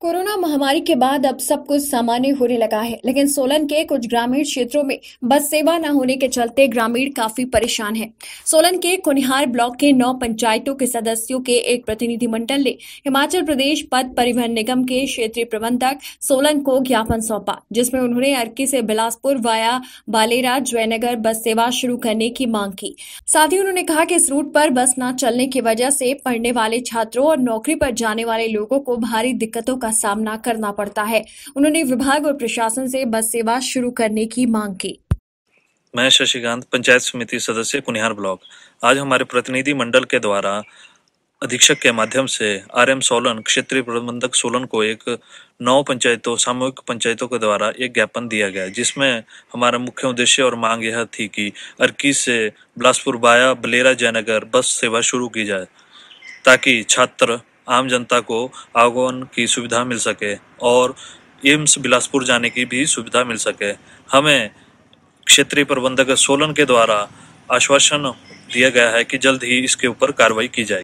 corona महामारी के बाद अब सब कुछ सामान्य होने लगा है लेकिन सोलन के कुछ ग्रामीण क्षेत्रों में बस सेवा न होने के चलते ग्रामीण काफी परेशान है सोलन के कुनिहार ब्लॉक के नौ पंचायतों के सदस्यों के एक प्रतिनिधिमंडल ने हिमाचल प्रदेश पद परिवहन निगम के क्षेत्रीय प्रबंधक सोलन को ज्ञापन सौंपा जिसमें उन्होंने अर्की से बिलासपुर वाया बालेरा जयनगर बस सेवा शुरू करने की मांग की साथ ही उन्होंने कहा कि इस रूट पर बस न चलने की वजह से पढ़ने वाले छात्रों और नौकरी पर जाने वाले लोगों को भारी दिक्कतों का का सामना करना पड़ता है उन्होंने विभाग और प्रशासन से बस सेवा शुरू करने की मांग की मैं शशिकांत पंचायत समिति सदस्य कुनिहार ब्लॉक आज हमारे प्रतिनिधि मंडल के द्वारा अधीक्षक के माध्यम से आर एम सोलन क्षेत्रीय प्रबंधक सोलन को एक नौ पंचायतों सामूहिक पंचायतों के द्वारा एक ज्ञापन दिया गया जिसमें हमारा मुख्य उद्देश्य और मांग यह थी कि अर्की से बिलासपुर बाया बलेरा जयनगर बस सेवा शुरू की जाए ताकि छात्र आम जनता को आगमन की सुविधा मिल सके और एम्स बिलासपुर जाने की भी सुविधा मिल सके हमें क्षेत्रीय प्रबंधक सोलन के द्वारा आश्वासन दिया गया है कि जल्द ही इसके ऊपर कार्रवाई की जाएगी